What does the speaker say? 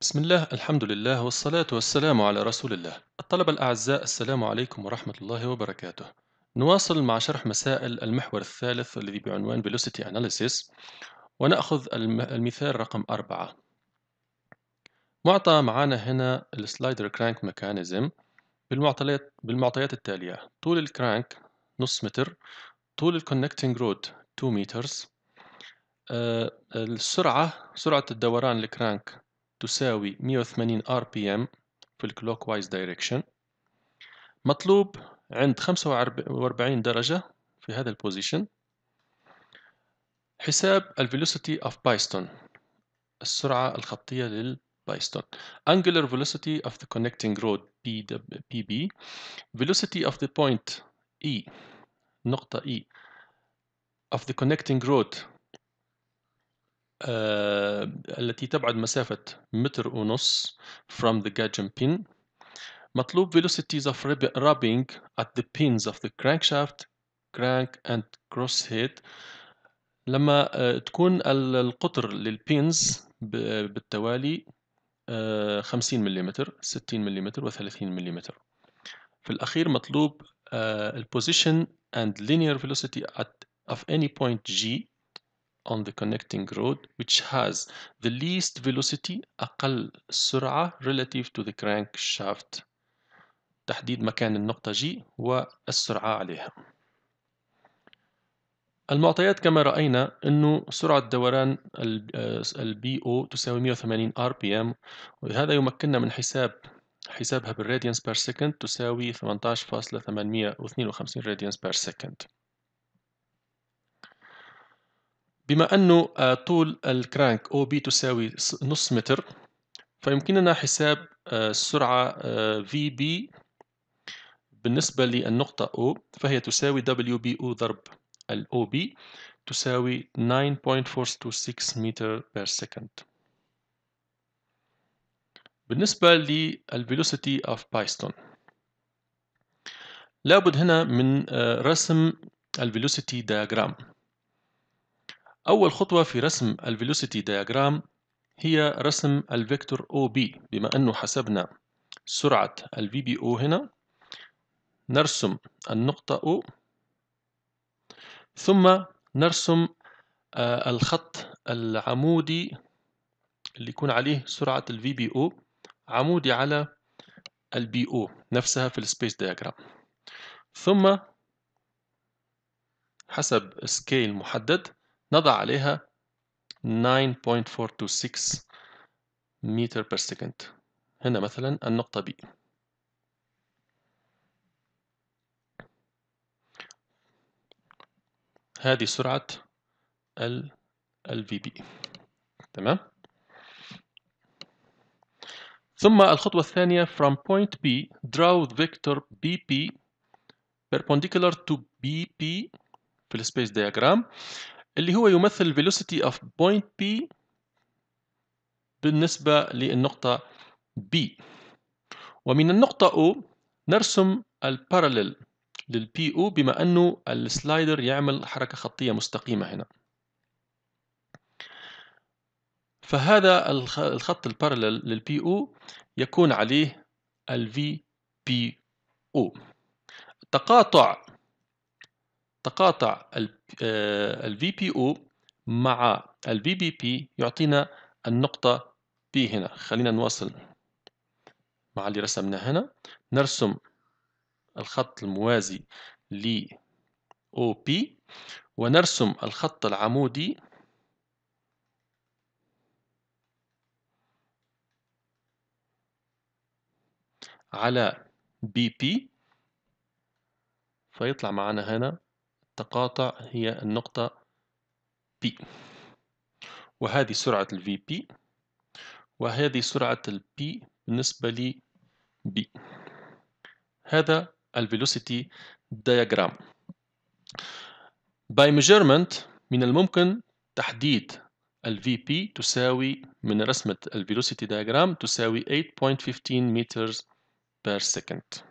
بسم الله الحمد لله والصلاة والسلام على رسول الله الطلبة الأعزاء السلام عليكم ورحمة الله وبركاته نواصل مع شرح مسائل المحور الثالث الذي بعنوان Velocity Analysis ونأخذ المثال رقم أربعة معطى معانا هنا السلايدر كرانك ميكانيزم بالمعطيات, بالمعطيات التالية طول الكرانك نص متر طول الكونكتنج رود 2 مترز السرعة سرعة الدوران الكرانك تساوي 180 ار بي ام في الكلوك وايز دايركشن مطلوب عند 45 درجة في هذا البوزيشن حساب velocity of بايستون السرعة الخطية للبايستون angular velocity of the connecting road PB velocity of the point E نقطة E of the connecting road التي تبعد مسافة متر ونص from the gadget pin مطلوب velocities of rubbing at the pins of the crankshaft crank and crosshead لما تكون القطر للبينز بالتوالي 50 ملم 60 ملم و30 ملم في الأخير مطلوب position and linear velocity at of any point G on the connecting road which has the least velocity أقل سرعة relative to the crankshaft تحديد مكان النقطة G والسرعة عليها المعطيات كما رأينا أنه سرعة دوران البي أو آه، تساوي 180 RPM وهذا يمكننا من حساب حسابها بالراديانس بير سكند تساوي 18.852 راديانس بير سكند بما أنه آه، طول الكرانك OB تساوي نص متر فيمكننا حساب آه، السرعة VB آه، بالنسبة للنقطة O فهي تساوي WBO ضرب ال OB تساوي 9.426 متر بير سكند بالنسبة للفيلوسيتي اوف بايستون لابد هنا من رسم الفيلوسيتي دياجرام أول خطوة في رسم Velocity Diagram هي رسم الفيكتور أو بي بما أنه حسبنا سرعة الفي بي أو هنا نرسم النقطة أو ثم نرسم آه، الخط العمودي اللي يكون عليه سرعة الفي بي أو عمودي على البي أو نفسها في السبيس دياجرام ثم حسب سكيل محدد نضع عليها 9.426 متر بير سكند هنا مثلا النقطة B هذه سرعة ال بي تمام ثم الخطوة الثانية from point B draw vector BP perpendicular to BP في السبيس diagram اللي هو يمثل velocity of point P بالنسبة للنقطة B ومن النقطة O نرسم parallel لل PO بما انه السلايدر يعمل حركة خطية مستقيمة هنا فهذا الخط البارلل لل PO يكون عليه ال VPO تقاطع تقاطع ال آه، VPO مع ال VBP يعطينا النقطة P هنا خلينا نواصل مع اللي رسمناه هنا نرسم الخط الموازي ل OP ونرسم الخط العمودي على BP فيطلع معنا هنا تقاطع هي النقطة P وهذه سرعة ال VP وهذه سرعة ال P بالنسبة ل B هذا Velocity Diagram باي measurement من الممكن تحديد ال VP تساوي من رسمة Velocity Diagram تساوي 8.15 meters per second